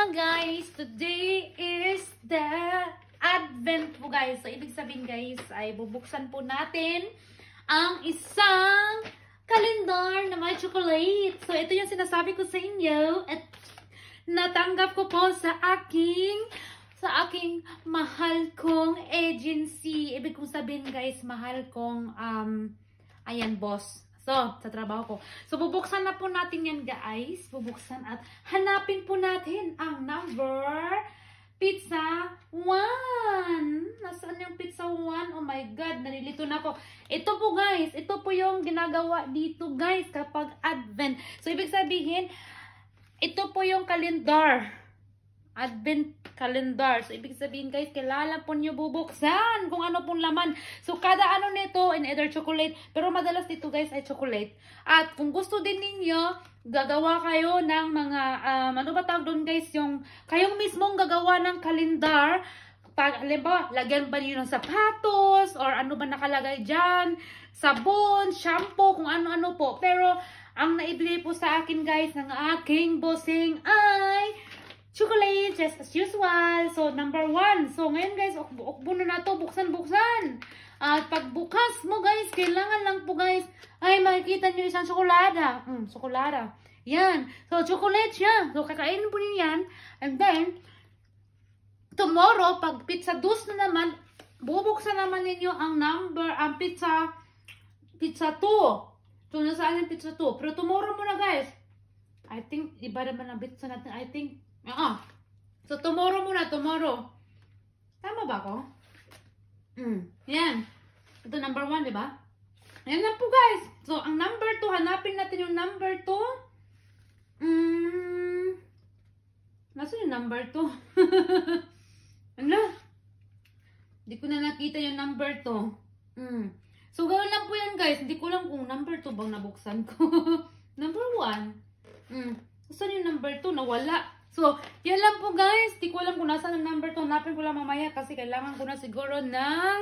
mga guys, today is the advent po guys. So, ibig sabihin guys, ay bubuksan po natin ang isang kalendar na may chocolate. So, ito yung sinasabi ko sa inyo at natanggap ko po sa aking sa aking mahal kong agency. Ibig kong sabihin guys, mahal kong um, ayan boss. So, sa trabaho ko. So, bubuksan na po natin yan, guys. Bubuksan at hanapin po natin ang number pizza 1. Nasaan yung pizza 1? Oh my God, nalilito na ako. Ito po, guys. Ito po yung ginagawa dito, guys, kapag Advent. So, ibig sabihin, ito po yung calendar. Advent calendar. So, ibig sabihin guys, kilala po nyo bubuksan kung ano pong laman. So, kada ano nito, in either chocolate, pero madalas dito guys ay chocolate. At kung gusto din ninyo, gagawa kayo ng mga, um, ano ba tawag doon guys, yung, kayong mismong gagawa ng calendar. Pag, halimbawa, lagyan ba niyo ng sapatos, or ano ba nakalagay dyan, sabon, shampoo, kung ano-ano po. Pero, ang naibili po sa akin guys, ng aking bossing, ah, chocolate just as usual. So, number one. So, ngayon guys, ukbo, na na to. Buksan, buksan. At pagbukas mo guys, kailangan lang po guys, ay makikita nyo isang tsokolada. Mm, tsokolada. Yan. So, chocolate siya. So, kakainin po niyo yan. And then, tomorrow, pag pizza dos na naman, bubuksan naman ninyo ang number, ang pizza, pizza 2. So, nasaan yung pizza 2? Pero tomorrow muna guys. I think, iba naman ang pizza natin. I think, Oo. So, tomorrow muna, tomorrow. Tama ba ako? Mm. Yan. Ito number one, di ba? Ayan na po, guys. So, ang number two, hanapin natin yung number two. Mm. Nasaan yung number two? ano? Hindi ko na nakita yung number two. Mm. So, gawin lang po yan, guys. Hindi ko lang kung number 2 bang nabuksan ko. number 1. Mm. Saan yung number 2? Nawala. So, yan lang po guys. Di ko alam kung nasa ng number to. Hanapin ko lang mamaya kasi kailangan ko na siguro ng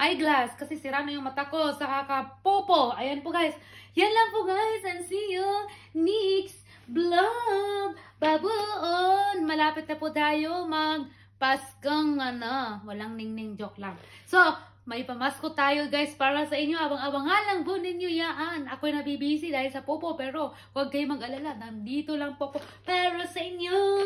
eyeglass kasi sira na yung mata ko sa kakapopo. Ayan po guys. Yan lang po guys and see you next vlog. Baboon! Malapit na po tayo mag Paskong ano. Walang ningning joke lang. So, may pamasko tayo guys para sa inyo. Abang-abangan abang lang po ninyo yan. Ako'y nabibisi dahil sa popo pero huwag kayong mag-alala. Nandito lang po po para sa inyo.